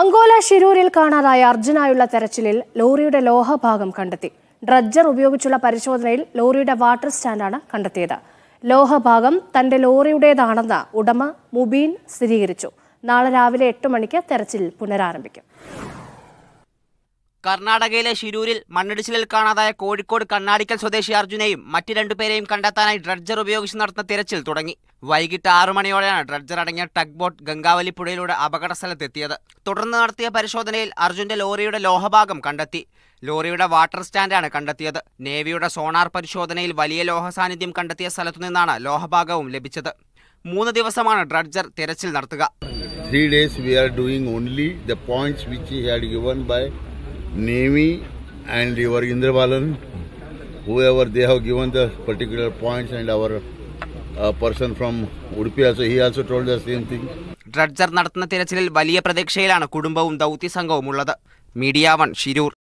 അങ്കോല ഷിരൂരിൽ കാണാതായ അർജുനായുള്ള തെരച്ചിലിൽ ലോറിയുടെ ലോഹഭാഗം കണ്ടെത്തി ഡ്രഡ്ജർ ഉപയോഗിച്ചുള്ള പരിശോധനയിൽ ലോറിയുടെ വാട്ടർ സ്റ്റാൻഡാണ് കണ്ടെത്തിയത് ലോഹഭാഗം തന്റെ ലോറിയുടേതാണെന്ന് ഉടമ മുബീൻ സ്ഥിരീകരിച്ചു നാളെ രാവിലെ എട്ട് മണിക്ക് തെരച്ചിൽ പുനരാരംഭിക്കും കർണാടകയിലെ ശിരൂരിൽ മണ്ണിടിച്ചിലിൽ കാണാതായ കോഴിക്കോട് കണ്ണാടിക്കൽ സ്വദേശി അർജുനെയും മറ്റു രണ്ടുപേരെയും കണ്ടെത്താനായി ഡ്രഡ്ജർ ഉപയോഗിച്ച് നടത്തുന്ന തിരച്ചിൽ തുടങ്ങി വൈകിട്ട് ആറു മണിയോടെയാണ് ഡ്രഡ്ജർ അടങ്ങിയ ടഗ് ബോട്ട് ഗംഗാവലി പുഴയിലൂടെ അപകട സ്ഥലത്തെത്തിയത് തുടർന്ന് നടത്തിയ പരിശോധനയിൽ അർജുന്റെ ലോറിയുടെ ലോഹഭാഗം കണ്ടെത്തി ലോറിയുടെ വാട്ടർ സ്റ്റാൻഡാണ് കണ്ടെത്തിയത് നേവിയുടെ സോണാർ പരിശോധനയിൽ വലിയ ലോഹ സാന്നിധ്യം കണ്ടെത്തിയ സ്ഥലത്തു നിന്നാണ് ലോഹഭാഗവും ലഭിച്ചത് മൂന്ന് ദിവസമാണ് ഡ്രഡ്ജർ തിരച്ചിൽ നടത്തുക Three days we are doing only the points which he had given by Navy and your Indrabalan, whoever they have given the particular points and our uh, person from Udupi also, he also told the same thing. Dredger നടത്തുന്ന തിരച്ചിലിൽ വലിയ പ്രതീക്ഷയിലാണ് കുടുംബവും ദൗത്യ സംഘവും ഉള്ളത് media one Shirur